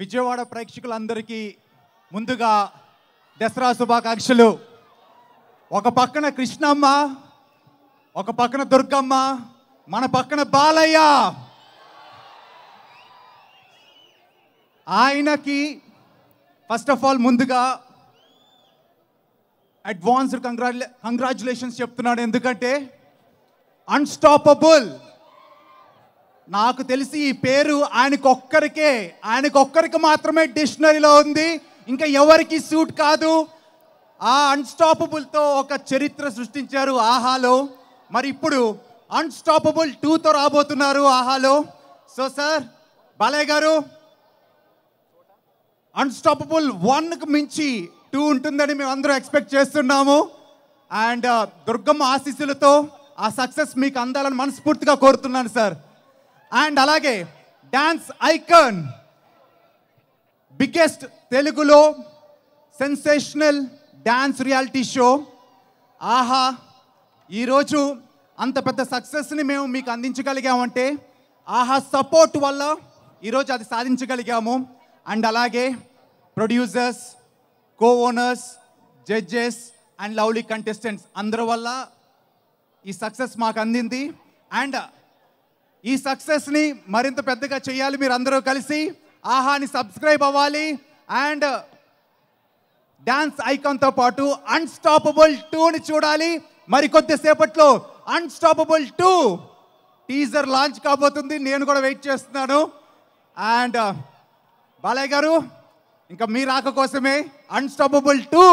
విజయవాడ ప్రేక్షకులందరికీ ముందుగా దసరా శుభాకాంక్షలు ఒక పక్కన కృష్ణమ్మ ఒక పక్కన దుర్గమ్మ మన పక్కన బాలయ్య ఆయనకి ఫస్ట్ ఆఫ్ ఆల్ ముందుగా అడ్వాన్స్డ్ కంగ్రాచులే కంగ్రాచులేషన్స్ చెప్తున్నాడు ఎందుకంటే అన్స్టాపబుల్ నాకు తెలిసి ఈ పేరు ఆయనకొక్కరికే ఆయనకొక్కరికి మాత్రమే డిక్షనరీలో ఉంది ఇంకా ఎవరికి సూట్ కాదు ఆ అన్స్టాపబుల్తో ఒక చరిత్ర సృష్టించారు ఆహాలో మరి ఇప్పుడు అన్స్టాపబుల్ టూతో రాబోతున్నారు ఆహాలో సో సార్ బాలయ్య గారు అన్స్టాపబుల్ వన్కు మించి టూ ఉంటుందని మేము అందరూ ఎక్స్పెక్ట్ చేస్తున్నాము అండ్ దుర్గమ్మ ఆశీస్సులతో ఆ సక్సెస్ మీకు అందాలని మనస్ఫూర్తిగా కోరుతున్నాను సార్ అండ్ అలాగే డాన్స్ ఐకన్ బిగ్గెస్ట్ తెలుగులో sensational dance reality show Aha ఈరోజు అంత పెద్ద సక్సెస్ని మేము మీకు అందించగలిగామంటే ఆహా సపోర్ట్ వల్ల ఈరోజు అది సాధించగలిగాము అండ్ అలాగే producers co owners judges and lovely contestants అందరి వల్ల ఈ సక్సెస్ మాకు అందింది అండ్ ఈ సక్సెస్ని మరింత పెద్దగా చేయాలి మీరు అందరూ కలిసి ఆహాని సబ్స్క్రైబ్ అవ్వాలి అండ్ డ్యాన్స్ ఐకాన్తో పాటు అన్స్టాపబుల్ టూని చూడాలి మరి కొద్దిసేపట్లో అన్స్టాపబుల్ టూ టీజర్ లాంచ్ కాబోతుంది నేను కూడా వెయిట్ చేస్తున్నాను అండ్ uh, బాలయ్య గారు ఇంకా మీ రాక కోసమే అన్స్టాపబుల్ టూ